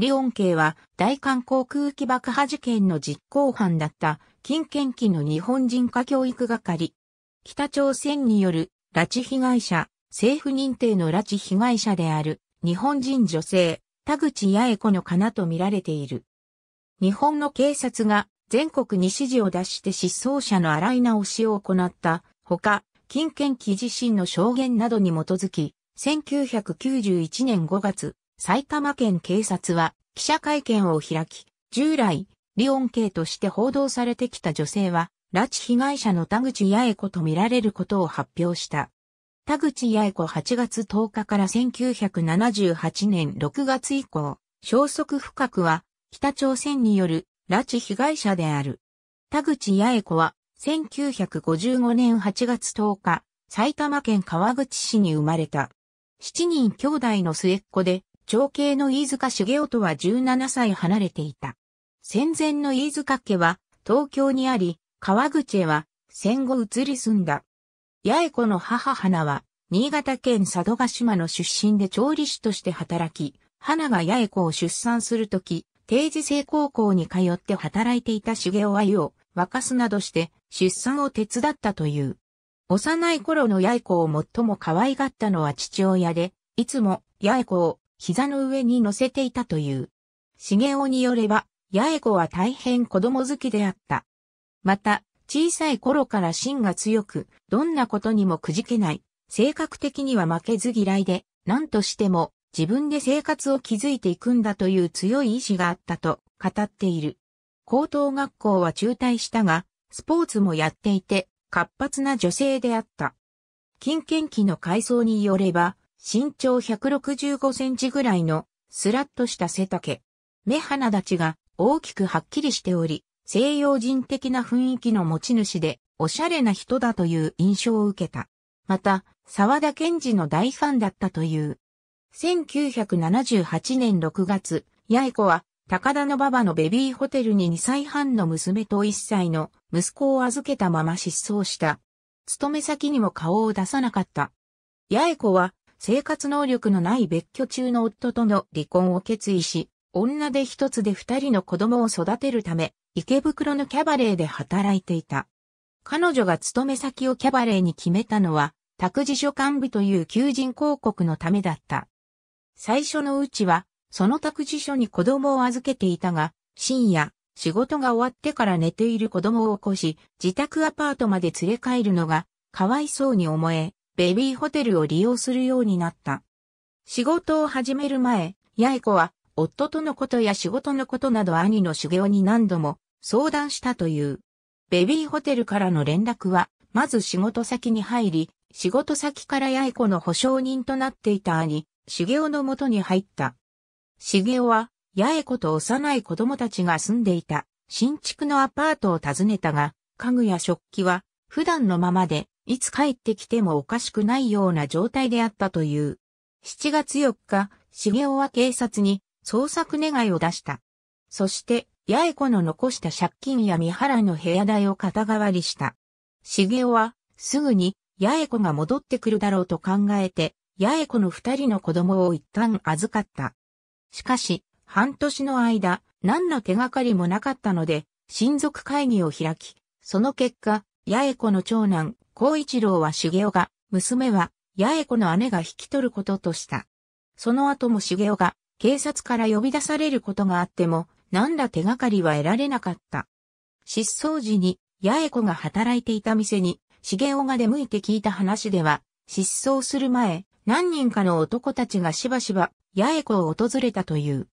リオン系は大韓航空機爆破事件の実行犯だった金建機の日本人化教育係。北朝鮮による拉致被害者、政府認定の拉致被害者である日本人女性、田口八重子のかなと見られている。日本の警察が全国に指示を出して失踪者の洗い直しを行ったほか、金建機自身の証言などに基づき、1991年5月、埼玉県警察は記者会見を開き、従来、リオン系として報道されてきた女性は、拉致被害者の田口八重子と見られることを発表した。田口八重子8月10日から1978年6月以降、消息深くは北朝鮮による拉致被害者である。田口八重子は1955年8月10日、埼玉県川口市に生まれた。7人兄弟の末っ子で、長兄の飯塚茂雄とは17歳離れていた。戦前の飯塚家は東京にあり、川口へは戦後移り住んだ。八重子の母花は新潟県佐渡島の出身で調理師として働き、花が八重子を出産するとき、定時制高校に通って働いていた茂雄愛を沸かすなどして出産を手伝ったという。幼い頃の八重子を最も可愛がったのは父親で、いつも八重子を膝の上に乗せていたという。茂雄によれば、八重子は大変子供好きであった。また、小さい頃から芯が強く、どんなことにもくじけない、性格的には負けず嫌いで、何としても自分で生活を築いていくんだという強い意志があったと語っている。高等学校は中退したが、スポーツもやっていて、活発な女性であった。金券機の改装によれば、身長165センチぐらいのスラッとした背丈。目鼻立ちが大きくはっきりしており、西洋人的な雰囲気の持ち主で、おしゃれな人だという印象を受けた。また、沢田賢治の大ファンだったという。1978年6月、八重子は、高田の馬場のベビーホテルに2歳半の娘と1歳の息子を預けたまま失踪した。勤め先にも顔を出さなかった。八重子は生活能力のない別居中の夫との離婚を決意し、女で一つで二人の子供を育てるため、池袋のキャバレーで働いていた。彼女が勤め先をキャバレーに決めたのは、託児所幹部という求人広告のためだった。最初のうちは、その託児所に子供を預けていたが、深夜、仕事が終わってから寝ている子供を起こし、自宅アパートまで連れ帰るのが、かわいそうに思え、ベビーホテルを利用するようになった。仕事を始める前、八重子は夫とのことや仕事のことなど兄の修行に何度も相談したという。ベビーホテルからの連絡は、まず仕事先に入り、仕事先から八重子の保証人となっていた兄、茂雄のもとに入った。茂雄は、八重子と幼い子供たちが住んでいた新築のアパートを訪ねたが、家具や食器は普段のままでいつ帰ってきてもおかしくないような状態であったという。7月4日、茂雄は警察に捜索願いを出した。そして、八重子の残した借金や三原の部屋代を肩代わりした。茂雄は、すぐに、八重子が戻ってくるだろうと考えて、八重子の二人の子供を一旦預かった。しかし、半年の間、何の手がかりもなかったので、親族会議を開き、その結果、八重子の長男、孝一郎は茂雄が、娘は、八重子の姉が引き取ることとした。その後も茂雄が、警察から呼び出されることがあっても、何ら手がかりは得られなかった。失踪時に、八重子が働いていた店に、茂雄が出向いて聞いた話では、失踪する前、何人かの男たちがしばしば、八重子を訪れたという。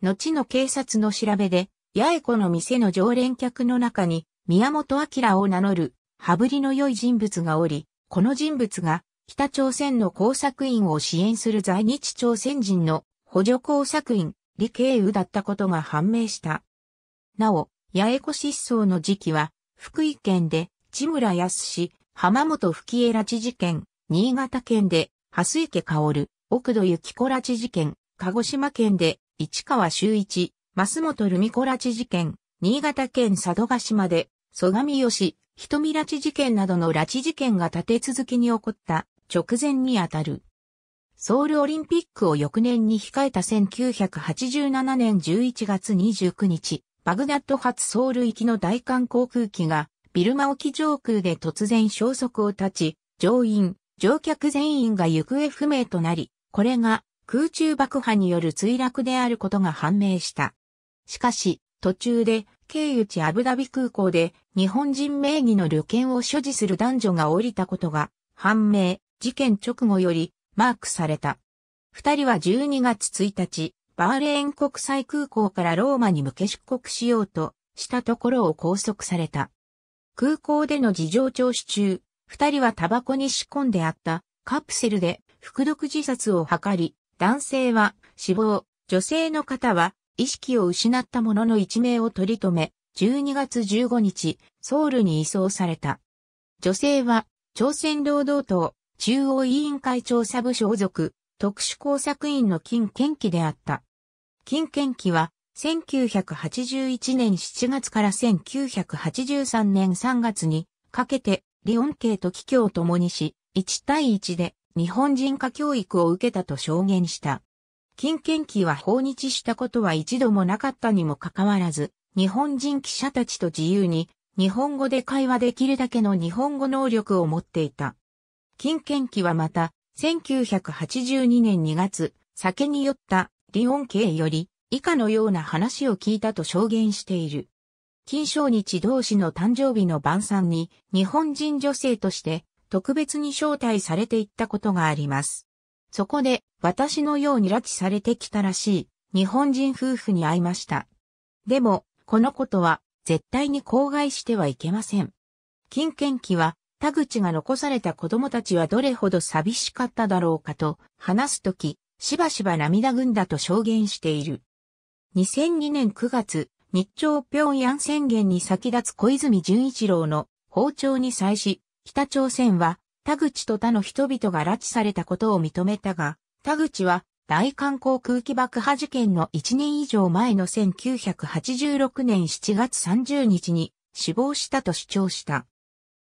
後の警察の調べで、八重子の店の常連客の中に、宮本明を名乗る羽振りの良い人物がおり、この人物が北朝鮮の工作員を支援する在日朝鮮人の補助工作員、李慶宇だったことが判明した。なお、八重子失踪の時期は、福井県で、千村康氏、浜本吹江拉致事件、新潟県で、蓮池薫、奥戸幸子拉致事件、鹿児島県で、市川修一、増本留美子拉致事件、新潟県佐渡島で、蘇我美義、瞳拉致事件などの拉致事件が立て続けに起こった直前にあたる。ソウルオリンピックを翌年に控えた1987年11月29日、バグダッド発ソウル行きの大韓航空機がビルマ沖上空で突然消息を絶ち、乗員、乗客全員が行方不明となり、これが空中爆破による墜落であることが判明した。しかし、途中で経由地アブダビ空港で日本人名義の旅券を所持する男女が降りたことが判明、事件直後よりマークされた。二人は12月1日、バーレーン国際空港からローマに向け出国しようとしたところを拘束された。空港での事情聴取中、二人はタバコに仕込んであったカプセルで服毒自殺を図り、男性は死亡、女性の方は意識を失った者の一命を取り留め、12月15日、ソウルに移送された。女性は、朝鮮労働党、中央委員会調査部所属、特殊工作員の金健基であった。金健基は、1981年7月から1983年3月にかけて、リオン系と企業を共にし、1対1で日本人化教育を受けたと証言した。金券機は訪日したことは一度もなかったにもかかわらず、日本人記者たちと自由に日本語で会話できるだけの日本語能力を持っていた。金券機はまた、1982年2月、酒に酔ったリオン系より以下のような話を聞いたと証言している。金正日同士の誕生日の晩餐に日本人女性として特別に招待されていったことがあります。そこで、私のように拉致されてきたらしい、日本人夫婦に会いました。でも、このことは、絶対に口外してはいけません。金券機は、田口が残された子供たちはどれほど寂しかっただろうかと、話すとき、しばしば涙ぐんだと証言している。2002年9月、日朝平壌宣言に先立つ小泉純一郎の包丁に際し、北朝鮮は田口と他の人々が拉致されたことを認めたが、田口は大観光空気爆破事件の1年以上前の1986年7月30日に死亡したと主張した。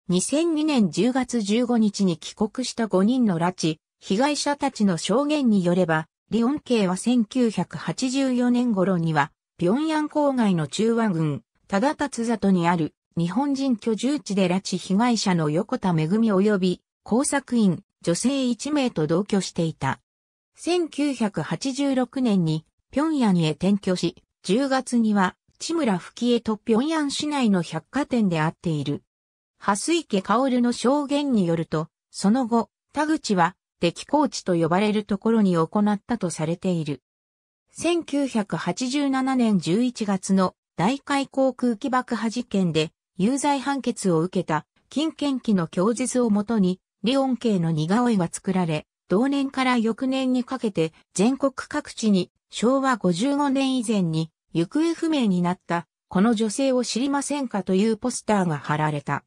2002年10月15日に帰国した5人の拉致、被害者たちの証言によれば、リオン系は1984年頃には、平壌郊外の中和郡、忠達里にある日本人居住地で拉致被害者の横田めぐみ及び工作員、女性1名と同居していた。1986年に平壌へ転居し、10月には千村吹江と平壌市内の百貨店で会っている。蓮池薫の証言によると、その後、田口は、敵コーチと呼ばれるところに行ったとされている。1987年11月の大海航空機爆破事件で有罪判決を受けた金券機の供述をもとにリオン系の似顔絵が作られ、同年から翌年にかけて全国各地に昭和55年以前に行方不明になったこの女性を知りませんかというポスターが貼られた。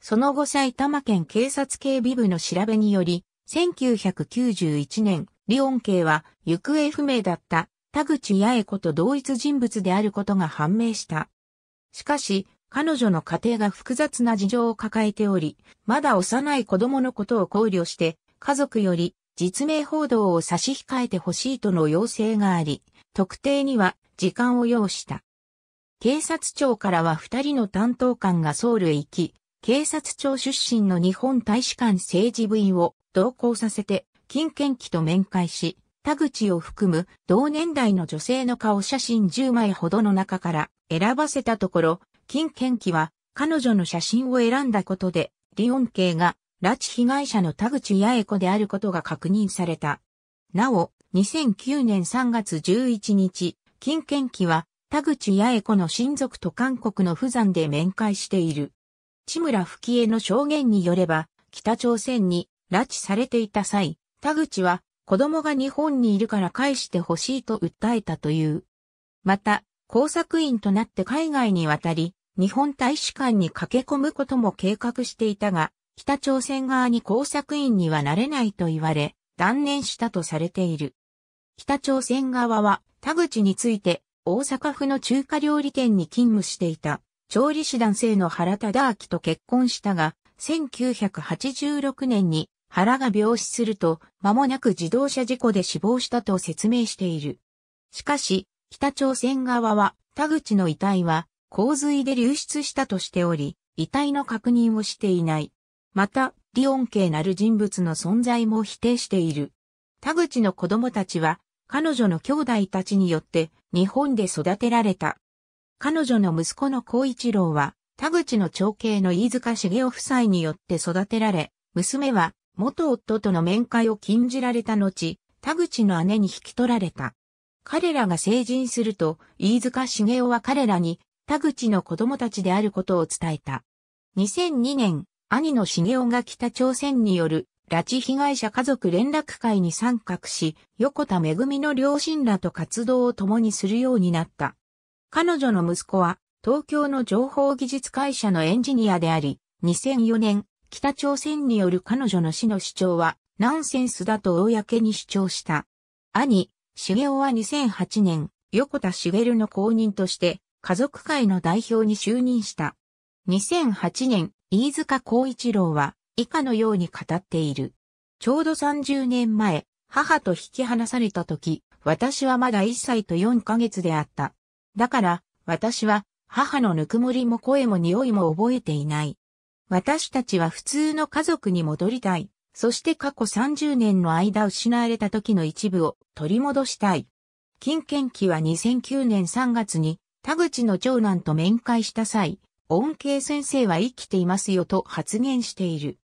その後埼玉県警察警備部の調べにより、1991年、リオン系は行方不明だった田口八重子と同一人物であることが判明した。しかし、彼女の家庭が複雑な事情を抱えており、まだ幼い子供のことを考慮して、家族より実名報道を差し控えてほしいとの要請があり、特定には時間を要した。警察庁からは二人の担当官がソウルへ行き、警察庁出身の日本大使館政治部員を同行させて、金券機と面会し、田口を含む同年代の女性の顔写真10枚ほどの中から選ばせたところ、金賢輝は彼女の写真を選んだことで、リオン系が拉致被害者の田口八重子であることが確認された。なお、2009年3月11日、金賢輝は田口八重子の親族と韓国の不山で面会している。千村吹江の証言によれば、北朝鮮に拉致されていた際、田口は子供が日本にいるから返してほしいと訴えたという。また、工作員となって海外に渡り、日本大使館に駆け込むことも計画していたが、北朝鮮側に工作員にはなれないと言われ、断念したとされている。北朝鮮側は田口について大阪府の中華料理店に勤務していた調理師男性の原忠明と結婚したが、1986年に原が病死すると間もなく自動車事故で死亡したと説明している。しかし、北朝鮮側は田口の遺体は洪水で流出したとしており、遺体の確認をしていない。また、リオン系なる人物の存在も否定している。田口の子供たちは、彼女の兄弟たちによって日本で育てられた。彼女の息子の孝一郎は、田口の長兄の飯塚茂雄夫妻によって育てられ、娘は元夫との面会を禁じられた後、田口の姉に引き取られた。彼らが成人すると、飯塚茂雄は彼らに田口の子供たちであることを伝えた。2002年、兄の茂雄が北朝鮮による拉致被害者家族連絡会に参画し、横田めぐみの両親らと活動を共にするようになった。彼女の息子は、東京の情報技術会社のエンジニアであり、2004年、北朝鮮による彼女の死の主張は、ナンセンスだと公に主張した。兄、茂雄は2008年、横田茂の後任として、家族会の代表に就任した。2008年、飯塚孝一郎は以下のように語っている。ちょうど30年前、母と引き離された時、私はまだ1歳と4ヶ月であった。だから、私は母のぬくもりも声も匂いも覚えていない。私たちは普通の家族に戻りたい。そして過去30年の間失われた時の一部を取り戻したい。金券期は2009年3月に田口の長男と面会した際、恩恵先生は生きていますよと発言している。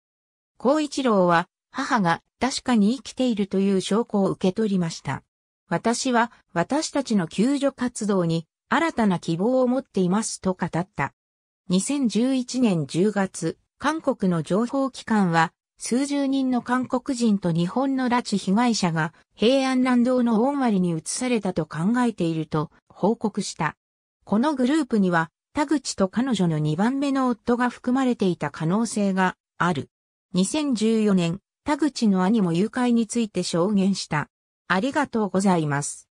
孝一郎は母が確かに生きているという証拠を受け取りました。私は私たちの救助活動に新たな希望を持っていますと語った。2011年10月、韓国の情報機関は数十人の韓国人と日本の拉致被害者が平安南道の恩割に移されたと考えていると報告した。このグループには、田口と彼女の2番目の夫が含まれていた可能性がある。2014年、田口の兄も誘拐について証言した。ありがとうございます。